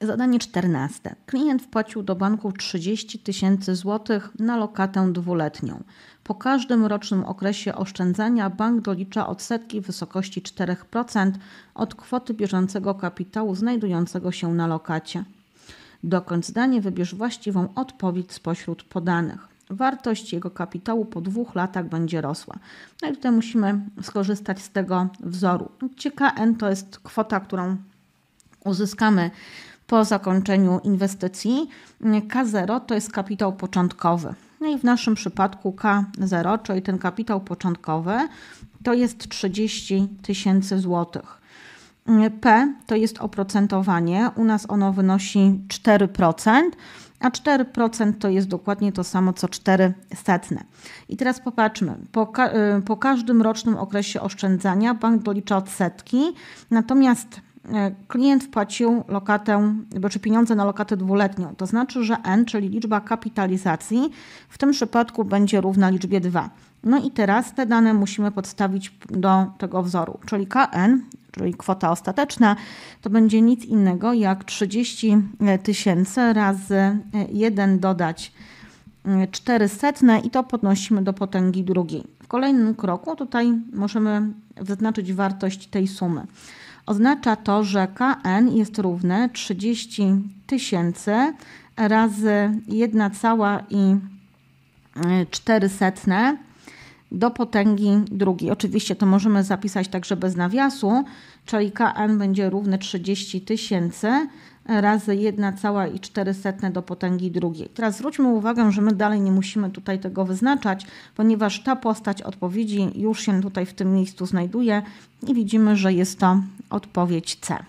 Zadanie 14. Klient wpłacił do banku 30 tysięcy złotych na lokatę dwuletnią. Po każdym rocznym okresie oszczędzania bank dolicza odsetki w wysokości 4% od kwoty bieżącego kapitału znajdującego się na lokacie. końca zdanie, wybierz właściwą odpowiedź spośród podanych wartość jego kapitału po dwóch latach będzie rosła. No i tutaj musimy skorzystać z tego wzoru, KN to jest kwota, którą uzyskamy po zakończeniu inwestycji. K0 to jest kapitał początkowy. No i w naszym przypadku K0, czyli ten kapitał początkowy, to jest 30 tysięcy złotych. P to jest oprocentowanie, u nas ono wynosi 4% a 4% to jest dokładnie to samo co 4 setne. I teraz popatrzmy, po, ka y, po każdym rocznym okresie oszczędzania bank dolicza odsetki, natomiast y, klient wpłacił lokatę, czy pieniądze na lokatę dwuletnią. To znaczy, że N, czyli liczba kapitalizacji, w tym przypadku będzie równa liczbie 2. No i teraz te dane musimy podstawić do tego wzoru, czyli KN czyli kwota ostateczna, to będzie nic innego jak 30 e, tysięcy razy 1 e, dodać 400 e, i to podnosimy do potęgi drugiej. W kolejnym kroku tutaj możemy zaznaczyć wartość tej sumy. Oznacza to, że Kn jest równe 30 tysięcy razy 1,4 do potęgi drugiej. Oczywiście to możemy zapisać także bez nawiasu, czyli Kn będzie równe 30 tysięcy razy 1,4 do potęgi drugiej. Teraz zwróćmy uwagę, że my dalej nie musimy tutaj tego wyznaczać, ponieważ ta postać odpowiedzi już się tutaj w tym miejscu znajduje i widzimy, że jest to odpowiedź C.